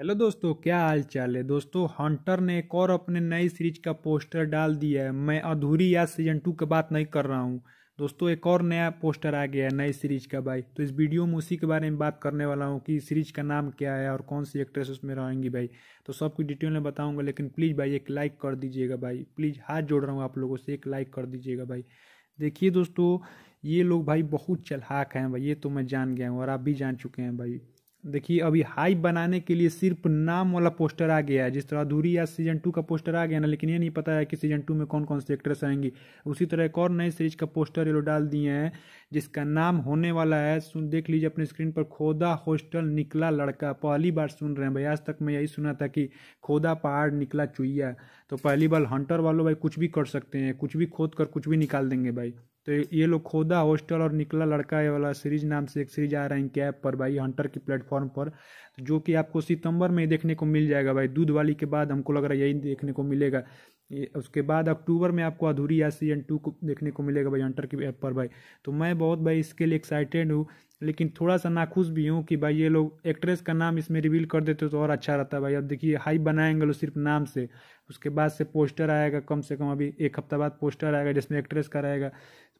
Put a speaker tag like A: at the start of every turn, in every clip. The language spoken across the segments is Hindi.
A: हेलो दोस्तों क्या हाल चाल है दोस्तों हंटर ने एक और अपने नई सीरीज का पोस्टर डाल दिया है मैं अधूरी या सीजन टू की बात नहीं कर रहा हूँ दोस्तों एक और नया पोस्टर आ गया है नई सीरीज का भाई तो इस वीडियो में उसी के बारे में बात करने वाला हूँ कि सीरीज का नाम क्या है और कौन सी एक्ट्रेस उसमें रहेंगी भाई तो सब कुछ डिटेल में बताऊँगा लेकिन प्लीज़ भाई एक लाइक कर दीजिएगा भाई प्लीज़ हाथ जोड़ रहा हूँ आप लोगों से एक लाइक कर दीजिएगा भाई देखिए दोस्तों ये लोग भाई बहुत चलहाक हैं भाई ये तो मैं जान गया हूँ और आप भी जान चुके हैं भाई देखिए अभी हाइप बनाने के लिए सिर्फ नाम वाला पोस्टर आ गया है जिस तरह अधूरी या सीजन टू का पोस्टर आ गया ना लेकिन ये नहीं पता है कि सीजन टू में कौन कौन से एक्ट्रेस आएंगी उसी तरह एक और नए सीरीज का पोस्टर ये लोग डाल दिए हैं जिसका नाम होने वाला है सुन देख लीजिए अपने स्क्रीन पर खोदा हॉस्टल निकला लड़का पहली बार सुन रहे हैं भाई आज तक मैं यही सुना था कि खोदा पहाड़ निकला चुईया तो पहली बार हंटर वालों भाई कुछ भी कर सकते हैं कुछ भी खोद कर कुछ भी निकाल देंगे भाई तो ये लोग खोदा हॉस्टल और निकला लड़का ये वाला सीरीज नाम से एक सीरीज आ रहा है इनके ऐप पर भाई हंटर की प्लेटफॉर्म पर तो जो कि आपको सितंबर में देखने को मिल जाएगा भाई दूध वाली के बाद हमको लग रहा है यही देखने को मिलेगा उसके बाद अक्टूबर में आपको अधूरी या सीजन टू को देखने को मिलेगा भाई हंटर की ऐप पर भाई तो मैं बहुत भाई इसके लिए एक्साइटेड हूँ लेकिन थोड़ा सा नाखुश भी हूँ कि भाई ये लोग एक्ट्रेस का नाम इसमें रिवील कर देते तो और अच्छा रहता भाई अब देखिए हाई बनाएंगे लोग सिर्फ नाम से उसके बाद से पोस्टर आएगा कम से कम अभी एक हफ्ता बाद पोस्टर आएगा जिसमें एक्ट्रेस का रहेगा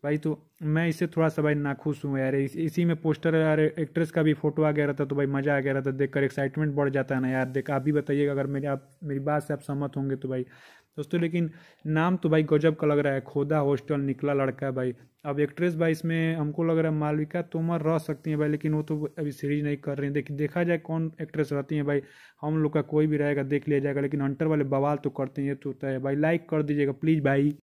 A: भाई तो मैं इससे थोड़ा सा भाई नाखुश हूँ यार इस, इसी में पोस्टर यार एक्ट्रेस का भी फोटो आ गया रहता तो भाई मज़ा आ गया रहता देखकर एक्साइटमेंट बढ़ जाता है ना यार देख आप भी बताइएगा अगर मेरी आप मेरी बात से आप सहमत होंगे तो भाई दोस्तों लेकिन नाम तो भाई गजब का लग रहा है खोदा हॉस्टल निकला लड़का भाई अब एक्ट्रेस भाई इसमें हमको लग रहा है मालविका तोमर रह सकती हैं भाई लेकिन वो तो अभी सीरीज नहीं कर रही हैं देखिए देखा जाए कौन एक्ट्रेस रहती हैं भाई हम लोग का कोई भी रहेगा देख लिया जाएगा लेकिन हंटर वाले बवाल तो करते हैं ये तो होता है भाई लाइक कर दीजिएगा प्लीज़ भाई